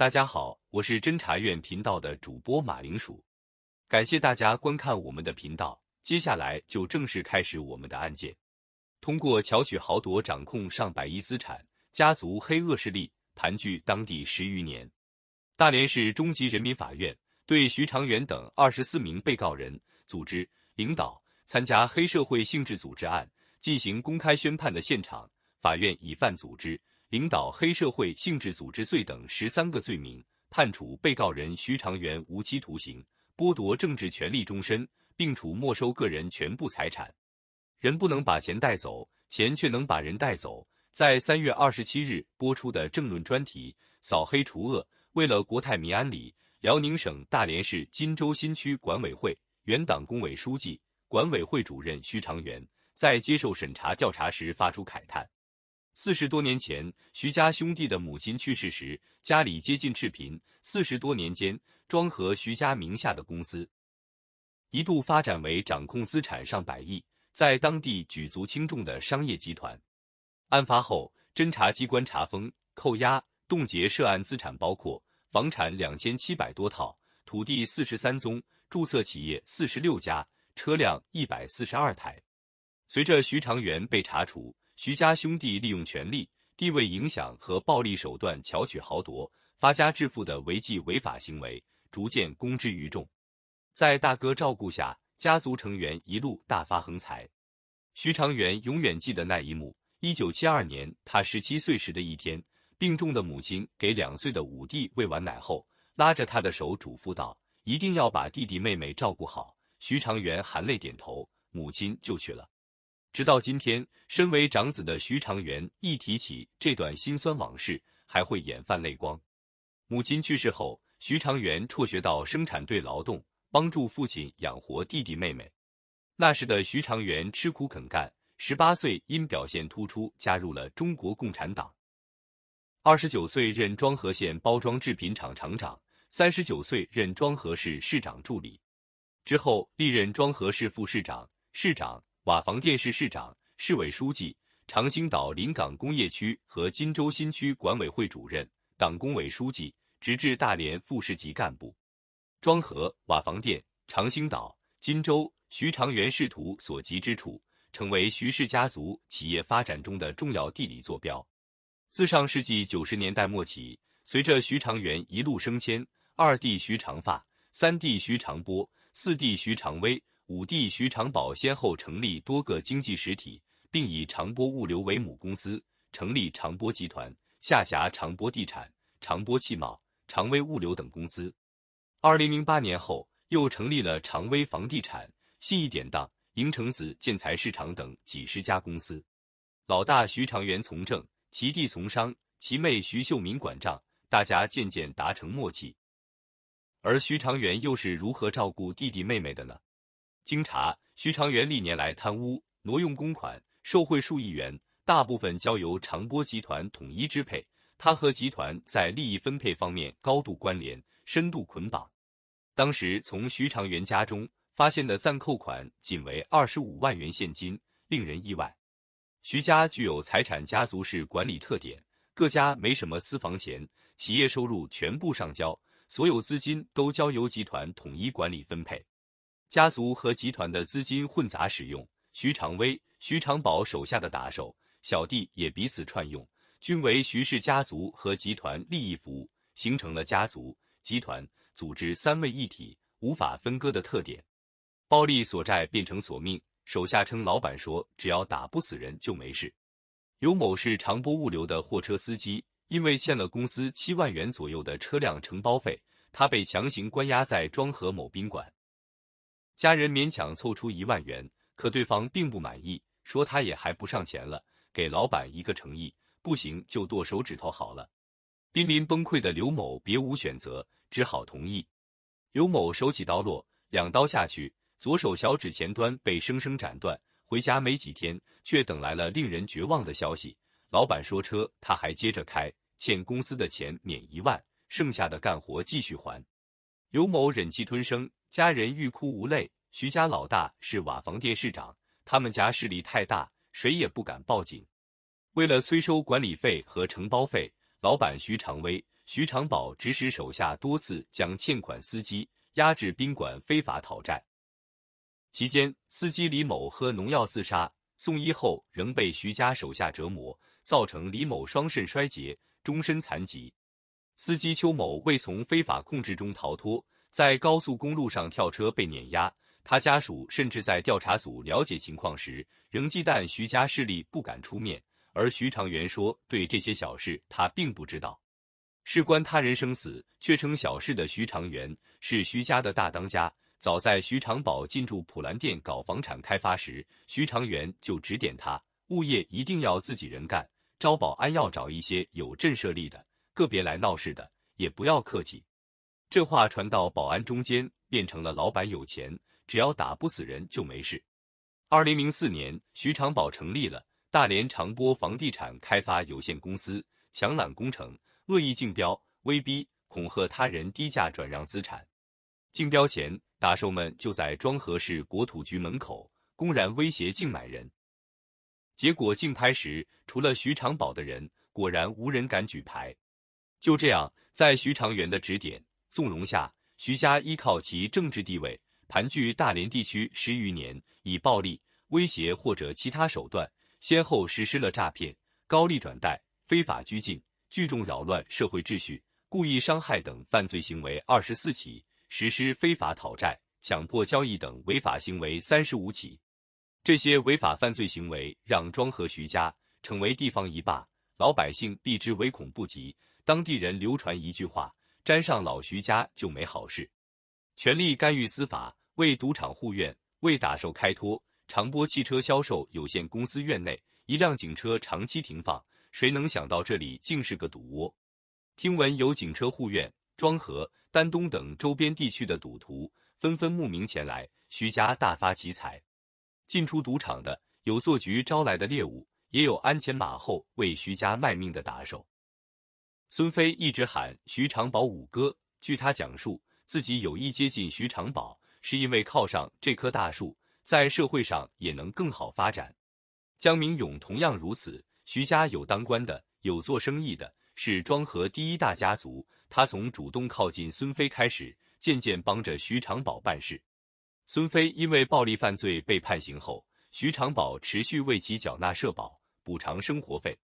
大家好，我是侦查院频道的主播马铃薯，感谢大家观看我们的频道。接下来就正式开始我们的案件。通过巧取豪夺掌控上百亿资产，家族黑恶势力盘踞当地十余年。大连市中级人民法院对徐长元等二十四名被告人组织领导参加黑社会性质组织案进行公开宣判的现场，法院以犯组织。领导黑社会性质组织罪等十三个罪名，判处被告人徐长元无期徒刑，剥夺政治权利终身，并处没收个人全部财产。人不能把钱带走，钱却能把人带走。在三月二十七日播出的政论专题《扫黑除恶，为了国泰民安》里，辽宁省大连市金州新区管委会原党工委书记、管委会主任徐长元在接受审查调查时发出慨叹。四十多年前，徐家兄弟的母亲去世时，家里接近赤贫。四十多年间，庄和徐家名下的公司一度发展为掌控资产上百亿，在当地举足轻重的商业集团。案发后，侦查机关查封、扣押、冻结涉案资产，包括房产两千七百多套、土地四十三宗、注册企业四十六家、车辆一百四十二台。随着徐长元被查处。徐家兄弟利用权力、地位、影响和暴力手段巧取豪夺、发家致富的违纪违法行为，逐渐公之于众。在大哥照顾下，家族成员一路大发横财。徐长元永远记得那一幕：一九七二年，他十七岁时的一天，病重的母亲给两岁的五弟喂完奶后，拉着他的手嘱咐道：“一定要把弟弟妹妹照顾好。”徐长元含泪点头，母亲就去了。直到今天，身为长子的徐长元一提起这段辛酸往事，还会眼泛泪光。母亲去世后，徐长元辍学到生产队劳动，帮助父亲养活弟弟妹妹。那时的徐长元吃苦肯干，十八岁因表现突出加入了中国共产党。二十九岁任庄河县包装制品厂厂长，三十九岁任庄河市市长助理，之后历任庄河市副市长、市长。瓦房店市市长、市委书记，长兴岛临港工业区和金州新区管委会主任、党工委书记，直至大连副市级干部。庄河、瓦房店、长兴岛、金州，徐长元仕途所及之处，成为徐氏家族企业发展中的重要地理坐标。自上世纪九十年代末起，随着徐长元一路升迁，二弟徐长发、三弟徐长波、四弟徐长威。五弟徐长宝先后成立多个经济实体，并以长波物流为母公司，成立长波集团，下辖长波地产、长波汽贸、长威物流等公司。二零零八年后，又成立了长威房地产、信义典当、营城子建材市场等几十家公司。老大徐长元从政，其弟从商，其妹徐秀明管账，大家渐渐达成默契。而徐长元又是如何照顾弟弟妹妹的呢？经查，徐长元历年来贪污、挪用公款、受贿数亿元，大部分交由长波集团统一支配。他和集团在利益分配方面高度关联、深度捆绑。当时从徐长元家中发现的暂扣款仅为二十五万元现金，令人意外。徐家具有财产家族式管理特点，各家没什么私房钱，企业收入全部上交，所有资金都交由集团统一管理分配。家族和集团的资金混杂使用，徐长威、徐长宝手下的打手、小弟也彼此串用，均为徐氏家族和集团利益服务，形成了家族、集团、组织三位一体、无法分割的特点。暴力索债变成索命，手下称老板说：“只要打不死人就没事。”刘某是长波物流的货车司机，因为欠了公司七万元左右的车辆承包费，他被强行关押在庄河某宾馆。家人勉强凑出一万元，可对方并不满意，说他也还不上钱了，给老板一个诚意，不行就剁手指头好了。濒临崩溃的刘某别无选择，只好同意。刘某手起刀落，两刀下去，左手小指前端被生生斩断。回家没几天，却等来了令人绝望的消息：老板说车他还接着开，欠公司的钱免一万，剩下的干活继续还。刘某忍气吞声。家人欲哭无泪。徐家老大是瓦房店市长，他们家势力太大，谁也不敢报警。为了催收管理费和承包费，老板徐长威、徐长宝指使手下多次将欠款司机押至宾馆非法讨债。期间，司机李某喝农药自杀，送医后仍被徐家手下折磨，造成李某双肾衰竭，终身残疾。司机邱某未从非法控制中逃脱。在高速公路上跳车被碾压，他家属甚至在调查组了解情况时仍忌惮徐家势力不敢出面，而徐长元说对这些小事他并不知道，事关他人生死却称小事的徐长元是徐家的大当家。早在徐长宝进驻普兰店搞房产开发时，徐长元就指点他，物业一定要自己人干，招保安要找一些有震慑力的，个别来闹事的也不要客气。这话传到保安中间，变成了老板有钱，只要打不死人就没事。二零零四年，徐长宝成立了大连长波房地产开发有限公司，强揽工程，恶意竞标，威逼恐吓他人低价转让资产。竞标前，打手们就在庄河市国土局门口公然威胁竞买人，结果竞拍时，除了徐长宝的人，果然无人敢举牌。就这样，在徐长元的指点。纵容下，徐家依靠其政治地位，盘踞大连地区十余年，以暴力威胁或者其他手段，先后实施了诈骗、高利转贷、非法拘禁、聚众扰乱社会秩序、故意伤害等犯罪行为二十四起，实施非法讨债、强迫交易等违法行为三十五起。这些违法犯罪行为让庄河徐家成为地方一霸，老百姓避之唯恐不及。当地人流传一句话。沾上老徐家就没好事，全力干预司法，为赌场护院，为打手开脱。长波汽车销售有限公司院内一辆警车长期停放，谁能想到这里竟是个赌窝？听闻有警车护院，庄河、丹东等周边地区的赌徒纷纷慕名前来，徐家大发奇财。进出赌场的有做局招来的猎物，也有鞍前马后为徐家卖命的打手。孙飞一直喊徐长宝五哥。据他讲述，自己有意接近徐长宝，是因为靠上这棵大树，在社会上也能更好发展。江明勇同样如此。徐家有当官的，有做生意的，是庄河第一大家族。他从主动靠近孙飞开始，渐渐帮着徐长宝办事。孙飞因为暴力犯罪被判刑后，徐长宝持续为其缴纳社保、补偿生活费。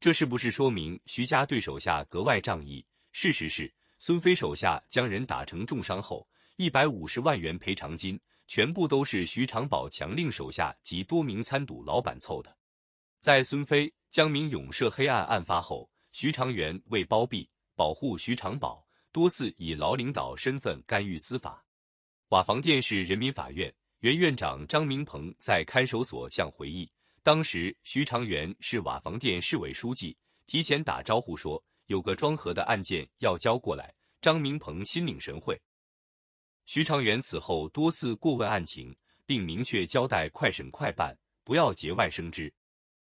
这是不是说明徐家对手下格外仗义？事实是，孙飞手下将人打成重伤后，一百五十万元赔偿金全部都是徐长宝强令手下及多名参赌老板凑的。在孙飞江明勇涉黑案案发后，徐长元为包庇保护徐长宝，多次以老领导身份干预司法。瓦房店市人民法院原院长张明鹏在看守所向回忆。当时，徐长元是瓦房店市委书记，提前打招呼说有个庄河的案件要交过来。张明鹏心领神会。徐长元此后多次过问案情，并明确交代快审快办，不要节外生枝。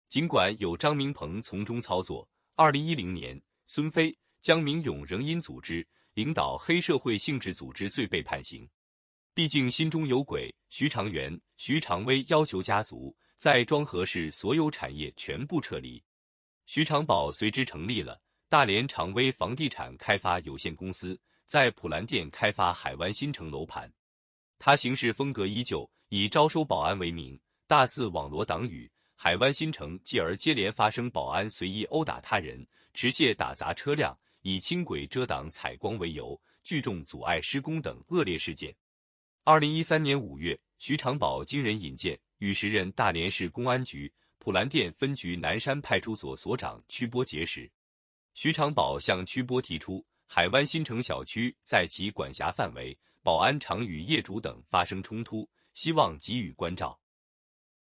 尽管有张明鹏从中操作，2010年，孙飞、江明勇仍因组织领导黑社会性质组织罪被判刑。毕竟心中有鬼，徐长元、徐长威要求家族。在庄河市，所有产业全部撤离。徐长宝随之成立了大连长威房地产开发有限公司，在普兰店开发海湾新城楼盘。他行事风格依旧，以招收保安为名，大肆网罗党羽。海湾新城继而接连发生保安随意殴打他人、持械打砸车辆、以轻轨遮挡采光为由聚众阻碍施工等恶劣事件。二零一三年五月。徐长宝经人引荐，与时任大连市公安局普兰店分局南山派出所所长曲波结识。徐长宝向曲波提出，海湾新城小区在其管辖范围，保安常与业主等发生冲突，希望给予关照。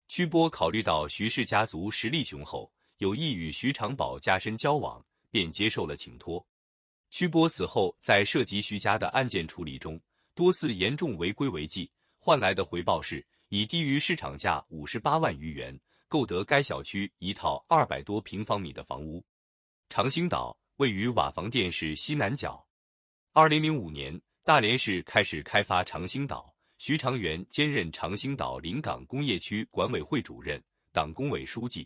曲波考虑到徐氏家族实力雄厚，有意与徐长宝加深交往，便接受了请托。曲波此后在涉及徐家的案件处理中，多次严重违规违纪。换来的回报是以低于市场价五十八万余元购得该小区一套二百多平方米的房屋。长兴岛位于瓦房店市西南角。二零零五年，大连市开始开发长兴岛。徐长元兼任长兴岛临港工业区管委会主任、党工委书记。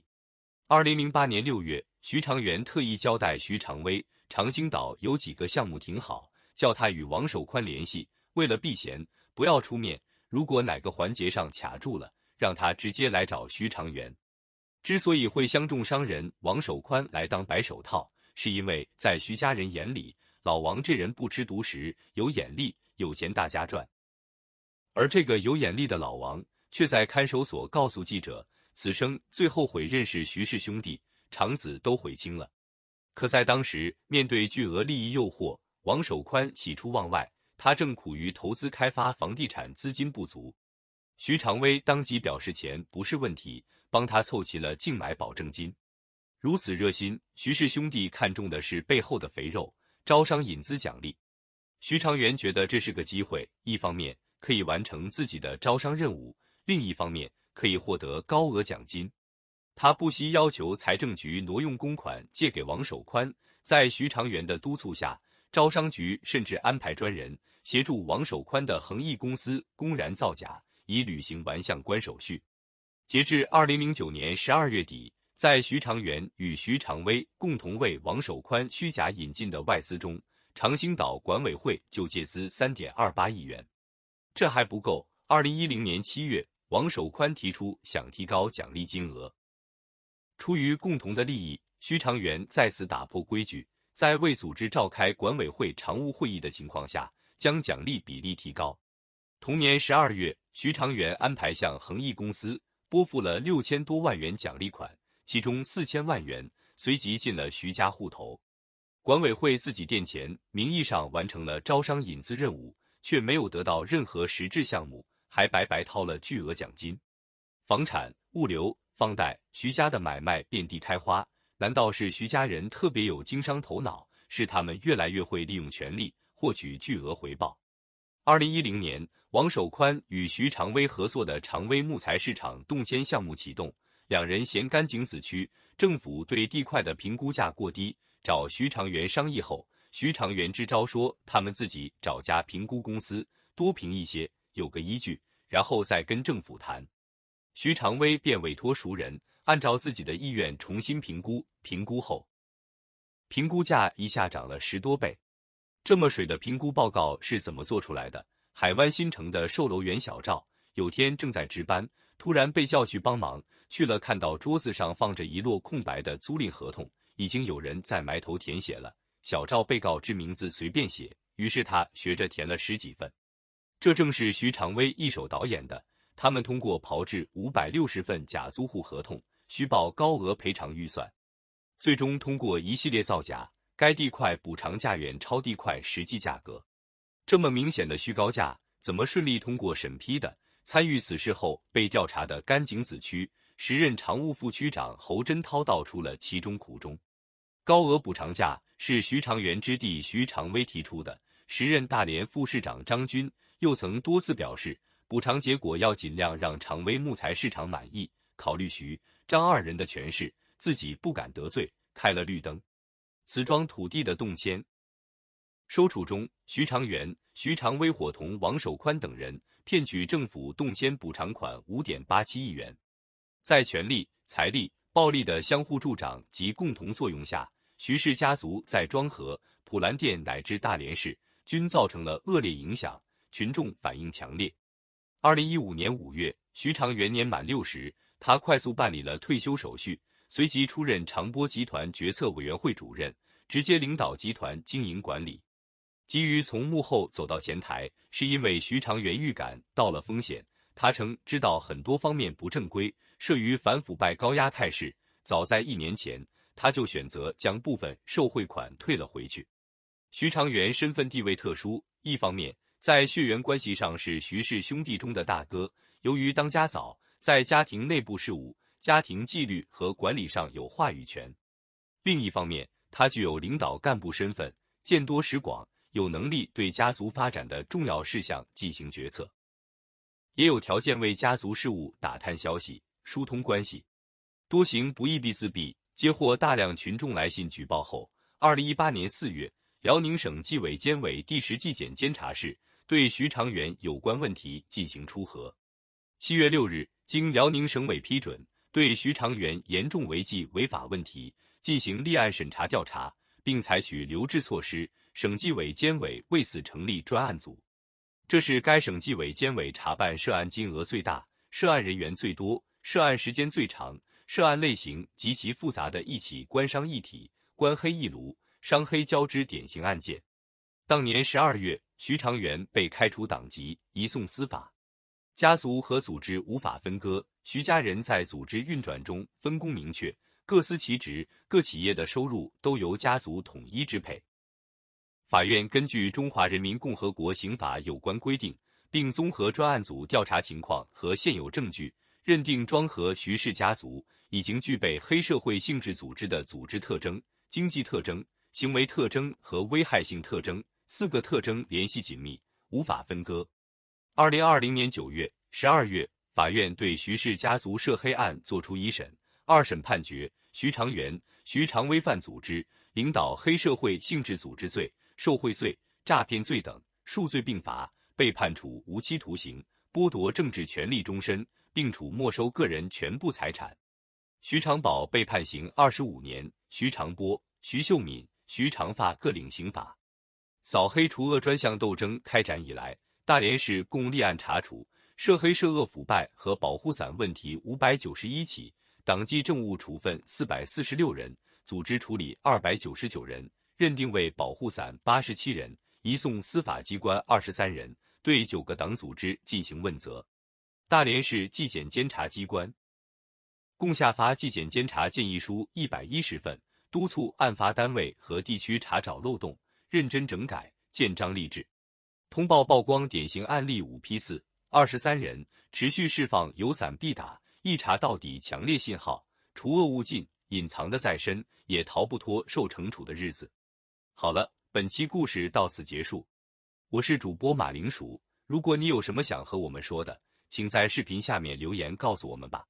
二零零八年六月，徐长元特意交代徐长威：“长兴岛有几个项目挺好，叫他与王守宽联系。为了避嫌，不要出面。”如果哪个环节上卡住了，让他直接来找徐长元。之所以会相中商人王守宽来当白手套，是因为在徐家人眼里，老王这人不吃独食，有眼力，有钱大家赚。而这个有眼力的老王，却在看守所告诉记者，此生最后悔认识徐氏兄弟，肠子都悔青了。可在当时，面对巨额利益诱惑，王守宽喜出望外。他正苦于投资开发房地产资金不足，徐长威当即表示钱不是问题，帮他凑齐了净买保证金。如此热心，徐氏兄弟看中的是背后的肥肉——招商引资奖励。徐长元觉得这是个机会，一方面可以完成自己的招商任务，另一方面可以获得高额奖金。他不惜要求财政局挪用公款借给王守宽，在徐长元的督促下。招商局甚至安排专人协助王守宽的恒毅公司公然造假，以履行完相关手续。截至二零零九年十二月底，在徐长元与徐长威共同为王守宽虚假引进的外资中，长兴岛管委会就借资三点二八亿元。这还不够。二零一零年七月，王守宽提出想提高奖励金额，出于共同的利益，徐长元再次打破规矩。在未组织召开管委会常务会议的情况下，将奖励比例提高。同年十二月，徐长元安排向恒益公司拨付了六千多万元奖励款，其中四千万元随即进了徐家户头。管委会自己垫钱，名义上完成了招商引资任务，却没有得到任何实质项目，还白白掏了巨额奖金。房产、物流、放贷，徐家的买卖遍地开花。难道是徐家人特别有经商头脑？是他们越来越会利用权力获取巨额回报？二零一零年，王守宽与徐长威合作的长威木材市场动迁项目启动，两人嫌甘井子区政府对地块的评估价过低，找徐长元商议后，徐长元支招说他们自己找家评估公司多评一些，有个依据，然后再跟政府谈。徐长威便委托熟人。按照自己的意愿重新评估，评估后，评估价一下涨了十多倍。这么水的评估报告是怎么做出来的？海湾新城的售楼员小赵有天正在值班，突然被叫去帮忙。去了，看到桌子上放着一摞空白的租赁合同，已经有人在埋头填写了。小赵被告知名字随便写，于是他学着填了十几份。这正是徐长威一手导演的。他们通过炮制五百六十份假租户合同。虚报高额赔偿预算，最终通过一系列造假，该地块补偿价远超地块实际价格。这么明显的虚高价，怎么顺利通过审批的？参与此事后被调查的甘井子区时任常务副区长侯真涛道出了其中苦衷：高额补偿价是徐长元之弟徐长威提出的，时任大连副市长张军又曾多次表示，补偿结果要尽量让长威木材市场满意。考虑徐、张二人的权势，自己不敢得罪，开了绿灯。此庄土地的动迁，收储中，徐长元、徐长威伙同王守宽等人骗取政府动迁补偿款五点八七亿元。在权力、财力、暴力的相互助长及共同作用下，徐氏家族在庄河、普兰店乃至大连市均造成了恶劣影响，群众反应强烈。二零一五年五月，徐长元年满六十。他快速办理了退休手续，随即出任长波集团决策委员会主任，直接领导集团经营管理。急于从幕后走到前台，是因为徐长元预感到了风险。他称知道很多方面不正规，慑于反腐败高压态势，早在一年前他就选择将部分受贿款退了回去。徐长元身份地位特殊，一方面在血缘关系上是徐氏兄弟中的大哥，由于当家早。在家庭内部事务、家庭纪律和管理上有话语权。另一方面，他具有领导干部身份，见多识广，有能力对家族发展的重要事项进行决策，也有条件为家族事务打探消息、疏通关系。多行不义必自毙。接获大量群众来信举报后，二零一八年四月，辽宁省纪委监委第十纪检监察室对徐长元有关问题进行初核。七月六日，经辽宁省委批准，对徐长元严重违纪违法问题进行立案审查调查，并采取留置措施。省纪委监委为此成立专案组。这是该省纪委监委查办涉案金额最大、涉案人员最多、涉案时间最长、涉案类型极其复杂的一起官商一体、官黑一炉、商黑交织典型案件。当年十二月，徐长元被开除党籍，移送司法。家族和组织无法分割。徐家人在组织运转中分工明确，各司其职。各企业的收入都由家族统一支配。法院根据《中华人民共和国刑法》有关规定，并综合专案组调查情况和现有证据，认定庄和徐氏家族已经具备黑社会性质组织的组织特征、经济特征、行为特征和危害性特征四个特征联系紧密，无法分割。二零二零年九月、十二月，法院对徐氏家族涉黑案作出一审、二审判决。徐长元、徐长威犯组织领导黑社会性质组织罪、受贿罪、诈骗罪等数罪并罚，被判处无期徒刑，剥夺政治权利终身，并处没收个人全部财产。徐长宝被判刑二十五年，徐长波、徐秀敏、徐长发各领刑罚。扫黑除恶专项斗争开展以来。大连市共立案查处涉黑涉恶腐败和保护伞问题五百九十一起，党纪政务处分四百四十六人，组织处理二百九十九人，认定为保护伞八十七人，移送司法机关二十三人，对九个党组织进行问责。大连市纪检监察机关共下发纪检监察建议书一百一十份，督促案发单位和地区查找漏洞，认真整改，建章立制。通报曝光典型案例五批次，二十三人持续释放有伞必打，一查到底强烈信号，除恶务尽，隐藏的再深也逃不脱受惩处的日子。好了，本期故事到此结束。我是主播马铃薯，如果你有什么想和我们说的，请在视频下面留言告诉我们吧。